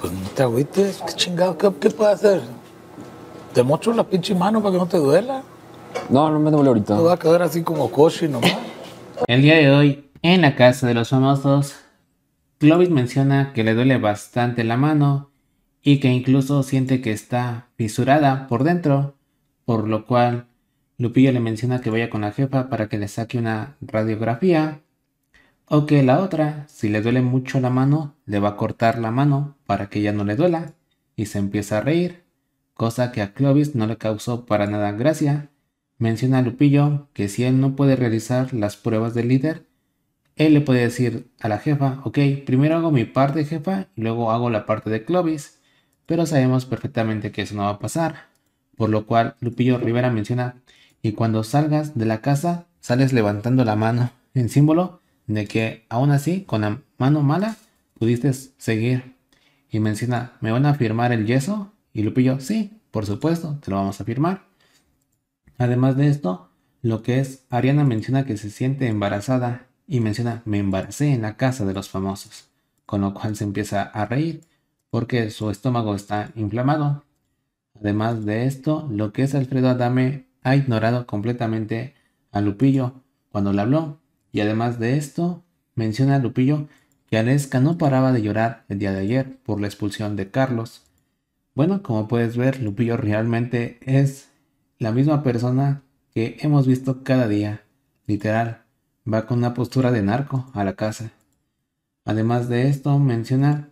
Pues no te agüites, qué chingado, ¿qué, puedo hacer? Te mocho la pinche mano para que no te duela. No, no me duele ahorita. No va a quedar así como coche nomás. El día de hoy, en la casa de los famosos, Clovis menciona que le duele bastante la mano y que incluso siente que está fisurada por dentro, por lo cual Lupillo le menciona que vaya con la jefa para que le saque una radiografía o que la otra, si le duele mucho la mano, le va a cortar la mano para que ya no le duela y se empieza a reír, cosa que a Clovis no le causó para nada gracia. Menciona a Lupillo que si él no puede realizar las pruebas del líder, él le puede decir a la jefa, ok, primero hago mi parte jefa y luego hago la parte de Clovis, pero sabemos perfectamente que eso no va a pasar, por lo cual Lupillo Rivera menciona, y cuando salgas de la casa, sales levantando la mano en símbolo de que aún así, con la mano mala, pudiste seguir. Y menciona, ¿me van a firmar el yeso? Y Lupillo, sí, por supuesto, te lo vamos a firmar. Además de esto, lo que es, Ariana menciona que se siente embarazada y menciona, me embaracé en la casa de los famosos, con lo cual se empieza a reír porque su estómago está inflamado. Además de esto, lo que es Alfredo Adame ha ignorado completamente a Lupillo cuando le habló, y además de esto, menciona Lupillo que Aleska no paraba de llorar el día de ayer por la expulsión de Carlos. Bueno, como puedes ver, Lupillo realmente es la misma persona que hemos visto cada día. Literal, va con una postura de narco a la casa. Además de esto, menciona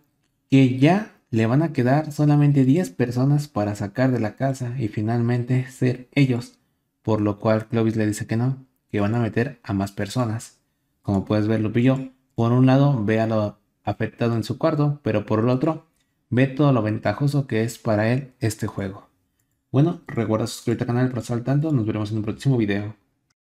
que ya le van a quedar solamente 10 personas para sacar de la casa y finalmente ser ellos, por lo cual Clovis le dice que no, que van a meter a más personas. Como puedes ver, Lupillo, por un lado ve a lo afectado en su cuarto, pero por el otro ve todo lo ventajoso que es para él este juego. Bueno, recuerda suscribirte al canal para estar al tanto, nos veremos en un próximo video.